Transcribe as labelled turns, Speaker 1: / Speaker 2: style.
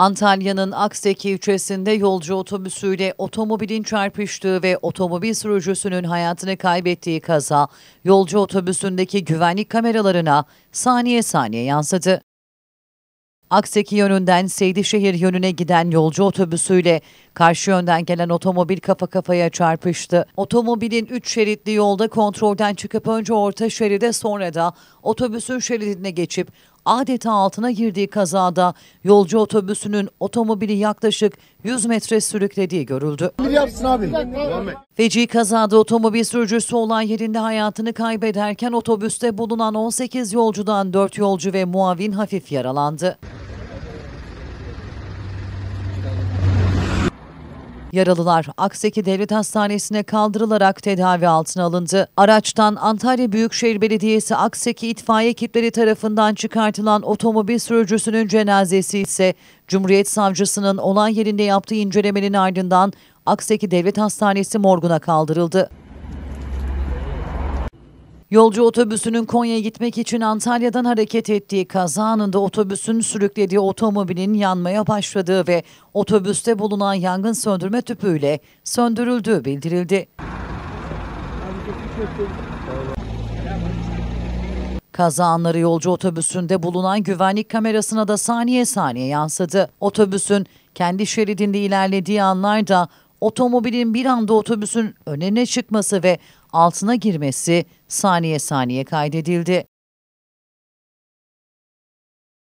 Speaker 1: Antalya'nın Akseki ilçesinde yolcu otobüsüyle otomobilin çarpıştığı ve otomobil sürücüsünün hayatını kaybettiği kaza, yolcu otobüsündeki güvenlik kameralarına saniye saniye yansıdı. Akseki yönünden Seydişehir yönüne giden yolcu otobüsüyle karşı yönden gelen otomobil kafa kafaya çarpıştı. Otomobilin 3 şeritli yolda kontrolden çıkıp önce orta şeride sonra da otobüsün şeridine geçip adeta altına girdiği kazada yolcu otobüsünün otomobili yaklaşık 100 metre sürüklediği görüldü. Bir yapsın abi. Feci kazada otomobil sürücüsü olay yerinde hayatını kaybederken otobüste bulunan 18 yolcudan 4 yolcu ve muavin hafif yaralandı. Yaralılar Akseki Devlet Hastanesi'ne kaldırılarak tedavi altına alındı. Araçtan Antalya Büyükşehir Belediyesi Akseki itfaiye ekipleri tarafından çıkartılan otomobil sürücüsünün cenazesi ise Cumhuriyet Savcısının olay yerinde yaptığı incelemenin ardından Akseki Devlet Hastanesi morguna kaldırıldı. Yolcu otobüsünün Konya'ya gitmek için Antalya'dan hareket ettiği kaza anında otobüsün sürüklediği otomobilin yanmaya başladığı ve otobüste bulunan yangın söndürme tüpüyle söndürüldüğü bildirildi. Kaza anları yolcu otobüsünde bulunan güvenlik kamerasına da saniye saniye yansıdı. Otobüsün kendi şeridinde ilerlediği anlarda otomobilin bir anda otobüsün önüne çıkması ve altına girmesi saniye saniye kaydedildi.